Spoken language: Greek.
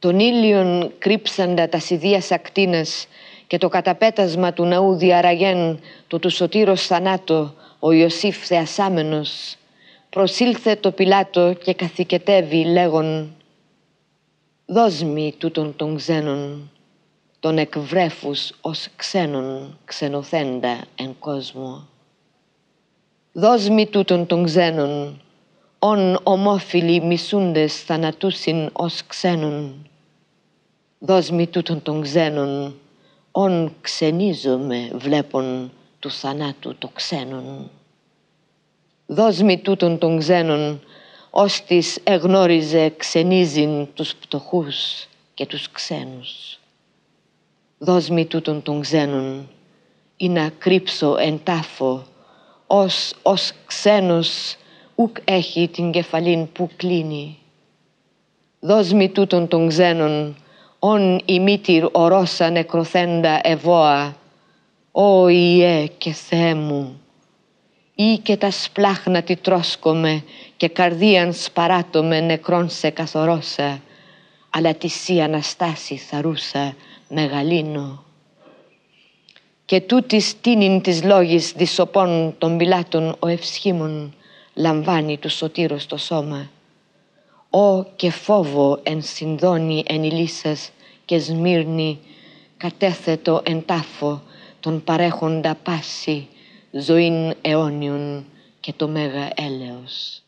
Τον ήλιον κρύψαντα τα σιδίας ακτίνας και το καταπέτασμα του ναού διαραγέν το του σωτήρος θανάτο ο Ιωσήφ Θεασάμενος προσήλθε το πιλάτο και καθηκετεύει λέγον «Δώσ' τούτων τούτον των ξένων, τον εκβρέφους ως ξένων ξενοθέντα εν κόσμο. Δώσ' τούτων τούτον των ξένων, ον ομόφιλοι μισούντες θανατούσιν ως ξένον. Δώσ' μη τούτον των ξένων, ον ξενίζομαι βλέπον του θανάτου το ξένον. Δώσ' μη τούτον των ξένων, ως της εγνώριζε ξενίζειν τους πτωχούς και τους ξένους. Δώσ' μη τούτον των ξένων, ή να κρύψω εν τάφο, ως, ως ξένος ουκ έχει την κεφαλήν που κλείνει. Δώσ' μη τούτον των ξένων, ον ο ορόσα νεκροθέντα ευώα, «Ω Ιε και Θεέ μου, ή και τα σπλάχνα τη τρόσκομαι και καρδίαν σπαράτομαι νεκρόν σε καθορώσα, αλλά τη σύ Αναστάση θαρούσα μεγαλύνω. Και τούτης τίνην της λόγης δισοπών των πιλάτων ο ευσχήμων, λαμβάνει του σωτήρου στο σώμα. ο και φόβο εν συνδώνει εν ηλίσσας και σμύρνη, κατέθετο εν τάφο τον παρέχοντα πάση ζωήν αιώνιον και το μέγα έλεος.